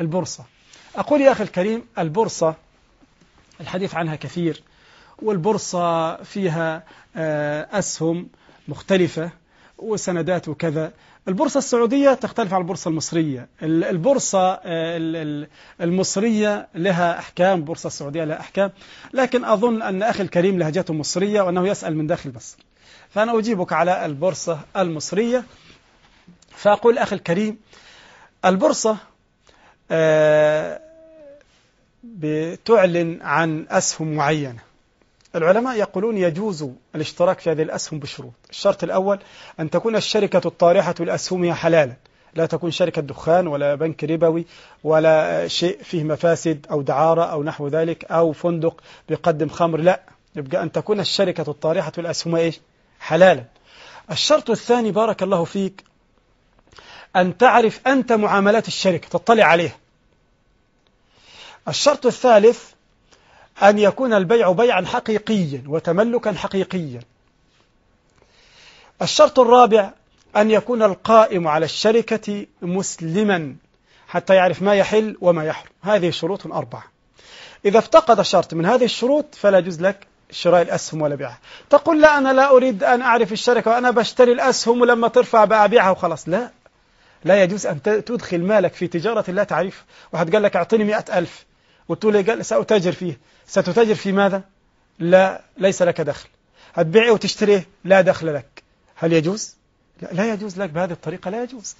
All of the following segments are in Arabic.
البورصة أقول يا أخي الكريم البورصة الحديث عنها كثير والبورصة فيها آه، أسهم مختلفة وسندات وكذا البورصة السعودية تختلف عن البورصة المصرية البورصة آه، المصرية لها أحكام البورصة السعودية لها أحكام لكن أظن أن أخي الكريم لهجته مصرية وأنه يسأل من داخل مصر فأنا أجيبك على البورصة المصرية فأقول أخي الكريم البورصة آه، بتعلن عن أسهم معينة العلماء يقولون يجوز الاشتراك في هذه الأسهم بشروط الشرط الأول أن تكون الشركة الطارحة لأسهمها حلالا لا تكون شركة دخان ولا بنك ربوي ولا شيء فيه مفاسد أو دعارة أو نحو ذلك أو فندق بيقدم خمر لا يبقى أن تكون الشركة الطارحة الأسهم حلالا الشرط الثاني بارك الله فيك أن تعرف أنت معاملات الشركة تطلع عليها الشرط الثالث أن يكون البيع بيعا حقيقيا وتملكا حقيقيا الشرط الرابع أن يكون القائم على الشركة مسلما حتى يعرف ما يحل وما يحرم هذه شروط أربعة إذا افتقد شرط من هذه الشروط فلا يجوز لك شراء الأسهم ولا بيعها تقول لا أنا لا أريد أن أعرف الشركة وأنا بشتري الأسهم ولما ترفع بأبيعها وخلاص لا لا يجوز أن تدخل مالك في تجارة لا تعرف واحد قال لك أعطيني مئة ألف وتقول لي قال سأتاجر فيه ستتاجر في ماذا لا ليس لك دخل هتبيعه وتشتريه لا دخل لك هل يجوز لا, لا يجوز لك بهذه الطريقة لا يجوز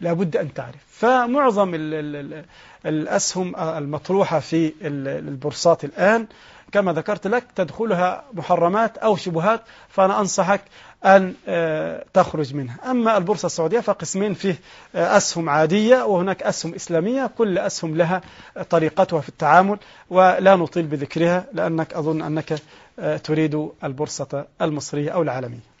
لابد أن تعرف فمعظم الـ الـ الأسهم المطروحة في البورصات الآن كما ذكرت لك تدخلها محرمات أو شبهات فأنا أنصحك أن آه، تخرج منها أما البورصة السعودية فقسمين فيه آه، أسهم عادية وهناك أسهم إسلامية كل أسهم لها طريقتها في التعامل ولا نطيل بذكرها لأنك أظن أنك آه، تريد البورصة المصرية أو العالمية